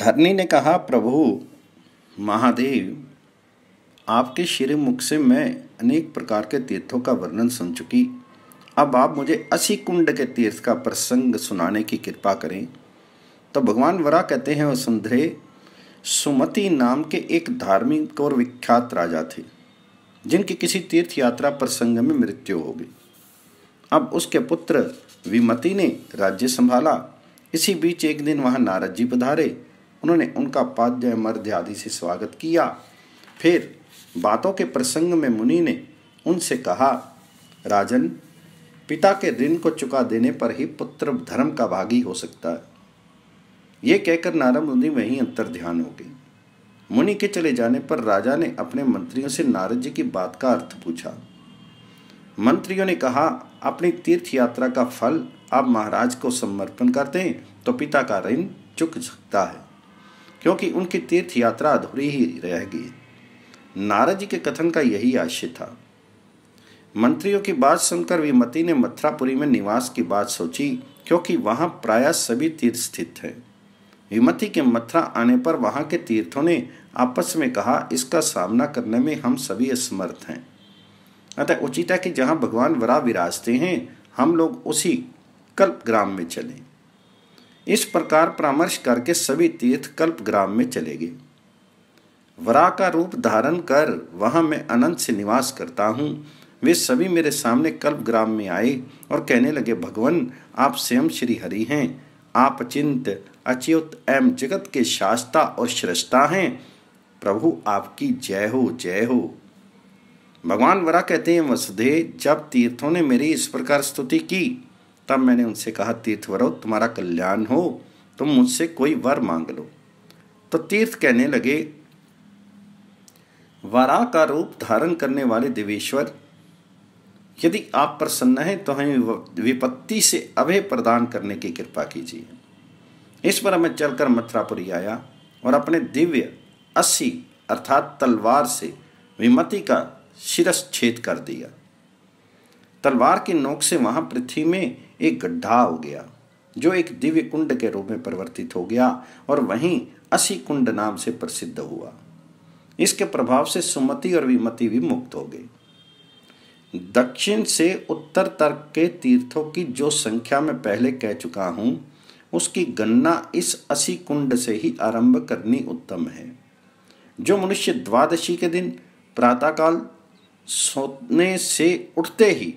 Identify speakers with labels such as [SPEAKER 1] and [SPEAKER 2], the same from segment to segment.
[SPEAKER 1] धरनी ने कहा प्रभु महादेव आपके श्री मुख से मैं अनेक प्रकार के तीर्थों का वर्णन सुन चुकी अब आप मुझे असी कुंड के तीर्थ का प्रसंग सुनाने की कृपा करें तो भगवान वरा कहते हैं वसुंधरे सुमति नाम के एक धार्मिक और विख्यात राजा थे जिनकी किसी तीर्थ यात्रा प्रसंग में मृत्यु हो गई अब उसके पुत्र विमति ने राज्य संभाला इसी बीच एक दिन वहाँ नारद जी पधारे उन्होंने उनका पाद्य मर्ध्य आदि से स्वागत किया फिर बातों के प्रसंग में मुनि ने उनसे कहा राजन पिता के ऋण को चुका देने पर ही पुत्र धर्म का भागी हो सकता है ये कहकर नारद मुनि वहीं अंतर ध्यान हो गई मुनि के चले जाने पर राजा ने अपने मंत्रियों से नारद जी की बात का अर्थ पूछा मंत्रियों ने कहा अपनी तीर्थ यात्रा का फल आप महाराज को समर्पण करते हैं तो पिता का ऋण चुक सकता है क्योंकि उनकी तीर्थ यात्रा अधूरी ही गई नारद जी के कथन का यही आशय था मंत्रियों की बात सुनकर विमति ने मथुरापुरी में निवास की बात सोची क्योंकि वहाँ प्राय सभी तीर्थ स्थित हैं विमति के मथुरा आने पर वहाँ के तीर्थों ने आपस में कहा इसका सामना करने में हम सभी असमर्थ हैं अतः उचित है कि जहाँ भगवान वरा विराजते हैं हम लोग उसी कल्प ग्राम में चलें इस प्रकार परामर्श करके सभी तीर्थ कल्प ग्राम में चले गए वरा का रूप धारण कर वहाँ मैं अनंत से निवास करता हूँ वे सभी मेरे सामने कल्प ग्राम में आए और कहने लगे भगवान आप स्वयं श्री हरि हैं आप अचिंत अच्युत एम जगत के शास्ता और श्रष्टा हैं प्रभु आपकी जय हो जय हो भगवान वरा कहते हैं वसुधे जब तीर्थों ने मेरी इस प्रकार स्तुति की तब मैंने उनसे कहा तीर्थवरो तुम्हारा कल्याण हो तुम मुझसे कोई वर मांग लो तो तीर्थ कहने लगे वरा का रूप धारण करने वाले देवेश्वर यदि आप प्रसन्न हैं तो हमें विपत्ति से अभय प्रदान करने की कृपा कीजिए इस पर मैं चलकर मथुरापुरी आया और अपने दिव्य अस्सी अर्थात तलवार से विमति का शिरस छेद कर दिया तलवार की नोक से वहां पृथ्वी में एक गड्ढा हो गया जो एक दिव्य कुंड के रूप में परिवर्तित हो गया और वहीं असी कुंड नाम से प्रसिद्ध हुआ इसके प्रभाव से सुमति और विमति भी मुक्त हो गई दक्षिण से उत्तर तक के तीर्थों की जो संख्या मैं पहले कह चुका हूं उसकी गणना इस असी कुंड से ही आरंभ करनी उत्तम है जो मनुष्य द्वादशी के दिन प्रातःकाल सोने से उठते ही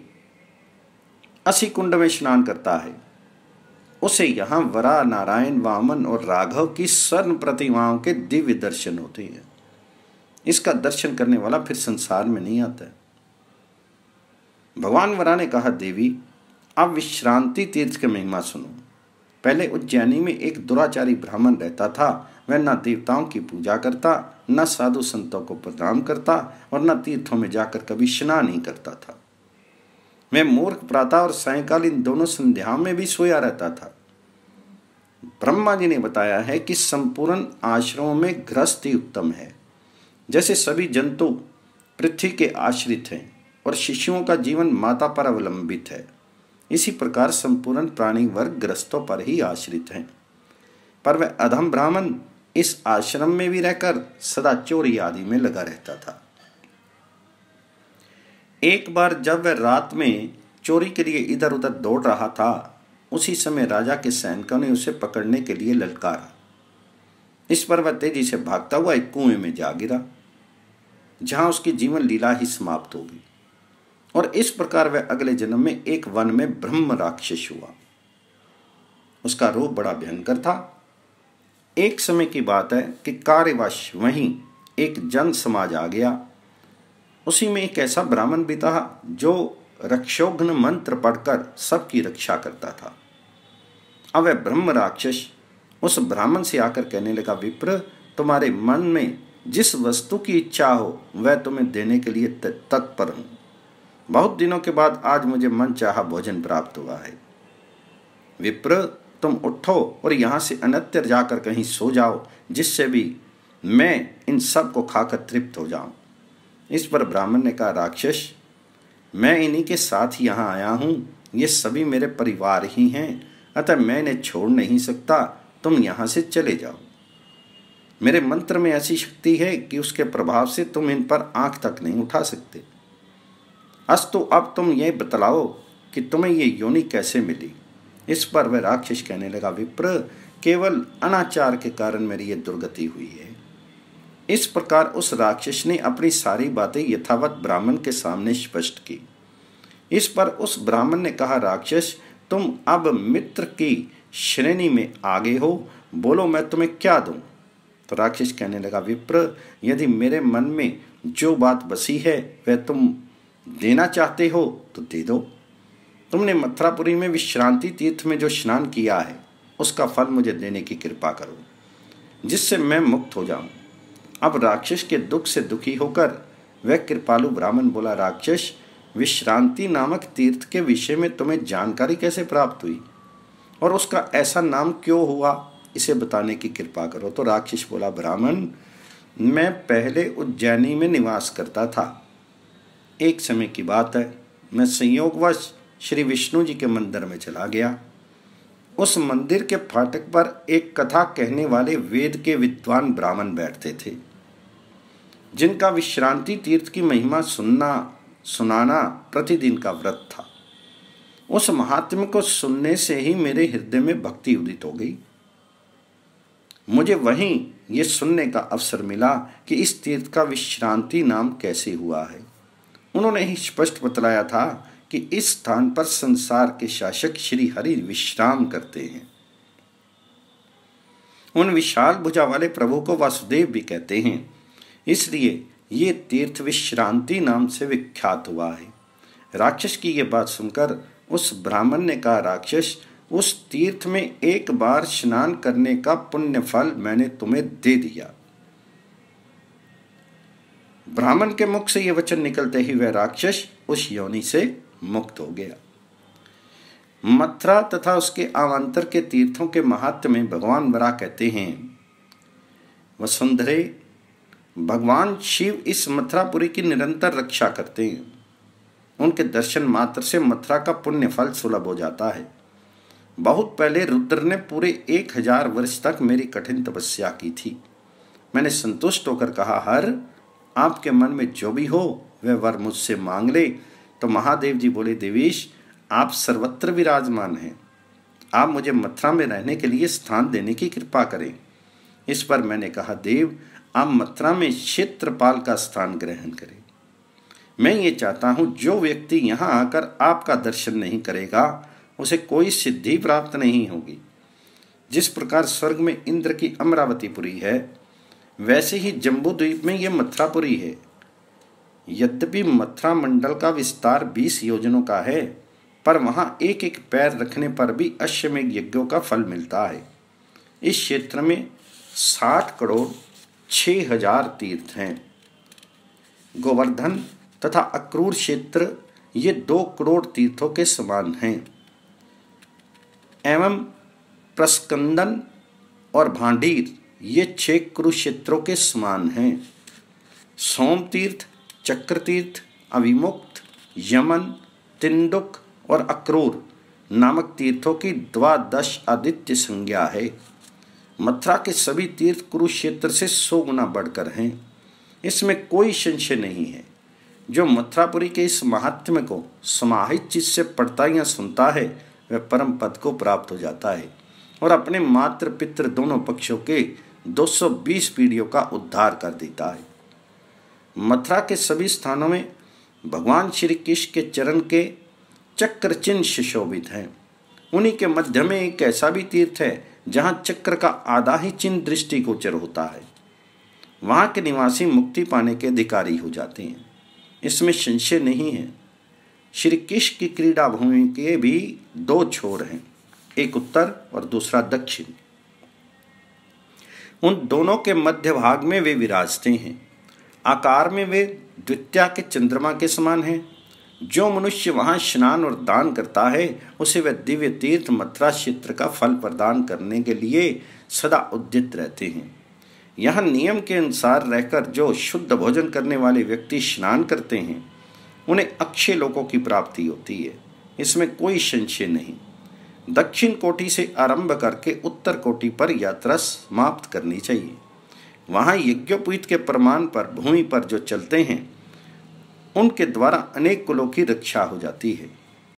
[SPEAKER 1] असी कुंड में स्नान करता है उसे यहां वरा नारायण वामन और राघव की स्वर्ण प्रतिमाओं के दिव्य दर्शन होते हैं इसका दर्शन करने वाला फिर संसार में नहीं आता है भगवान वरा ने कहा देवी आप विश्रांति तीर्थ की महिमा सुनो पहले उज्जैनी में एक दुराचारी ब्राह्मण रहता था वह न देवताओं की पूजा करता न साधु संतों को प्रणाम करता और न तीर्थों में जाकर कभी स्नान ही करता था मैं मूर्ख प्रातः और सायकाल इन दोनों संध्याओं में भी सोया रहता था ब्रह्मा जी ने बताया है कि संपूर्ण आश्रमों में ग्रस्त ही उत्तम है जैसे सभी जंतु पृथ्वी के आश्रित हैं और शिशुओं का जीवन माता पर अवलंबित है इसी प्रकार संपूर्ण प्राणी वर्ग ग्रस्तों पर ही आश्रित हैं पर वह अधम ब्राह्मण इस आश्रम में भी रहकर सदा चोरी आदि में लगा रहता था एक बार जब वह रात में चोरी के लिए इधर उधर दौड़ रहा था उसी समय राजा के सैनिकों ने उसे पकड़ने के लिए ललकारा इस पर वह तेजी से भागता हुआ एक कुएं में जा गिरा जहां उसकी जीवन लीला ही समाप्त होगी और इस प्रकार वह अगले जन्म में एक वन में ब्रह्म राक्षस हुआ उसका रूप बड़ा भयंकर था एक समय की बात है कि कार्यवश वहीं एक जन समाज आ गया उसी में एक ऐसा ब्राह्मण भी था जो रक्षोघ्न मंत्र पढ़कर सबकी रक्षा करता था अब वह ब्रह्म राक्षस उस ब्राह्मण से आकर कहने लगा विप्र तुम्हारे मन में जिस वस्तु की इच्छा हो वह तुम्हें देने के लिए तत्पर हूं बहुत दिनों के बाद आज मुझे मन चाह भोजन प्राप्त हुआ है विप्र तुम उठो और यहां से अनत्य जाकर कहीं सो जाओ जिससे भी मैं इन सब को खाकर तृप्त हो जाऊं इस पर ब्राह्मण ने कहा राक्षस मैं इन्हीं के साथ यहाँ आया हूँ ये सभी मेरे परिवार ही हैं अतः मैं इन्हें छोड़ नहीं सकता तुम यहाँ से चले जाओ मेरे मंत्र में ऐसी शक्ति है कि उसके प्रभाव से तुम इन पर आंख तक नहीं उठा सकते अस्तु अब तुम ये बतलाओ कि तुम्हें ये योनि कैसे मिली इस पर वह राक्षस कहने लगा विप्र केवल अनाचार के कारण मेरी ये दुर्गति हुई है इस प्रकार उस राक्षस ने अपनी सारी बातें यथावत ब्राह्मण के सामने स्पष्ट की इस पर उस ब्राह्मण ने कहा राक्षस तुम अब मित्र की श्रेणी में आगे हो बोलो मैं तुम्हें क्या दूं? तो राक्षस कहने लगा विप्र यदि मेरे मन में जो बात बसी है वह तुम देना चाहते हो तो दे दो तुमने मथुरापुरी में विश्रांति तीर्थ में जो स्नान किया है उसका फल मुझे देने की कृपा करो जिससे मैं मुक्त हो जाऊं अब राक्षस के दुख से दुखी होकर वह कृपालु ब्राह्मण बोला राक्षस विश्रांति नामक तीर्थ के विषय में तुम्हें जानकारी कैसे प्राप्त हुई और उसका ऐसा नाम क्यों हुआ इसे बताने की कृपा करो तो राक्षस बोला ब्राह्मण मैं पहले उज्जैनी में निवास करता था एक समय की बात है मैं संयोगवश श्री विष्णु जी के मंदिर में चला गया उस मंदिर के फाटक पर एक कथा कहने वाले वेद के विद्वान ब्राह्मण बैठते थे जिनका विश्रांति तीर्थ की महिमा सुनना सुनाना प्रतिदिन का व्रत था उस महात्म्य को सुनने से ही मेरे हृदय में भक्ति उदित हो गई मुझे वहीं ये सुनने का अवसर मिला कि इस तीर्थ का विश्रांति नाम कैसे हुआ है उन्होंने ही स्पष्ट बतलाया था कि इस स्थान पर संसार के शासक श्री हरि विश्राम करते हैं उन विशाल भुजा वाले प्रभु को वासुदेव भी कहते हैं इसलिए ये तीर्थ विश्रांति नाम से विख्यात हुआ है राक्षस की ये बात सुनकर उस ब्राह्मण ने कहा राक्षस उस तीर्थ में एक बार स्नान करने का पुण्य फल मैंने तुम्हें दे दिया ब्राह्मण के मुख से यह वचन निकलते ही वह राक्षस उस योनि से मुक्त हो गया मथुरा तथा उसके आवांतर के तीर्थों के महात्म्य में भगवान बरा कहते हैं वसुंधरे भगवान शिव इस मथुरापुरी की निरंतर रक्षा करते हैं उनके दर्शन मात्र से मथुरा का पुण्य फल सुलभ हो जाता है बहुत पहले रुद्र ने पूरे एक हजार वर्ष तक मेरी कठिन तपस्या की थी मैंने संतुष्ट होकर कहा हर आपके मन में जो भी हो वह वर मुझसे मांग ले तो महादेव जी बोले देवेश आप सर्वत्र विराजमान हैं आप मुझे मथुरा में रहने के लिए स्थान देने की कृपा करें इस पर मैंने कहा देव आप मथुरा में क्षेत्रपाल का स्थान ग्रहण करें मैं ये चाहता हूँ जो व्यक्ति यहाँ आकर आपका दर्शन नहीं करेगा उसे कोई सिद्धि प्राप्त नहीं होगी जिस प्रकार स्वर्ग में इंद्र की अमरावतीपुरी है वैसे ही जम्बूद्वीप में यह मथुरापुरी है यद्यपि मथुरा मंडल का विस्तार बीस योजनों का है पर वहां एक एक पैर रखने पर भी अश्वमेघ यज्ञों का फल मिलता है इस क्षेत्र में साठ करोड़ छः हजार तीर्थ हैं गोवर्धन तथा अक्रूर क्षेत्र ये दो करोड़ तीर्थों के समान हैं एवं प्रस्कंदन और भांडीर ये छः कुरुक्षेत्रों के समान हैं सोम तीर्थ चक्र तीर्थ अभिमुक्त यमन तिंदुक और अक्रूर नामक तीर्थों की द्वादश आदित्य संज्ञा है मथुरा के सभी तीर्थ कुरुक्षेत्र से सौ गुना बढ़कर हैं इसमें कोई संशय नहीं है जो मथुरापुरी के इस महात्म्य को समाहित चीज से पढ़ता या सुनता है वह परम पद को प्राप्त हो जाता है और अपने मात्र पितृ दोनों पक्षों के 220 पीढ़ियों का उद्धार कर देता है मथुरा के सभी स्थानों में भगवान श्री कृष्ण के चरण के चक्र चिन्ह सुशोभित हैं उन्हीं के मध्य में एक ऐसा भी तीर्थ है जहाँ चक्र का आधा ही चिन्ह दृष्टिगोचर होता है वहाँ के निवासी मुक्ति पाने के अधिकारी हो जाते हैं इसमें संशय नहीं है श्री कृष्ण की क्रीड़ा भूमि के भी दो छोर हैं एक उत्तर और दूसरा दक्षिण उन दोनों के मध्य भाग में वे विराजते हैं आकार में वे द्वितीया के चंद्रमा के समान हैं जो मनुष्य वहाँ स्नान और दान करता है उसे वह दिव्य तीर्थ मथुरा क्षेत्र का फल प्रदान करने के लिए सदा उद्यत रहते हैं यहाँ नियम के अनुसार रहकर जो शुद्ध भोजन करने वाले व्यक्ति स्नान करते हैं उन्हें अच्छे लोगों की प्राप्ति होती है इसमें कोई संशय नहीं दक्षिण कोटि से आरंभ करके उत्तर कोटि पर यात्रा समाप्त करनी चाहिए वहाँ यज्ञोपीत के प्रमाण पर भूमि पर जो चलते हैं उनके द्वारा अनेक कुलों की रक्षा हो जाती है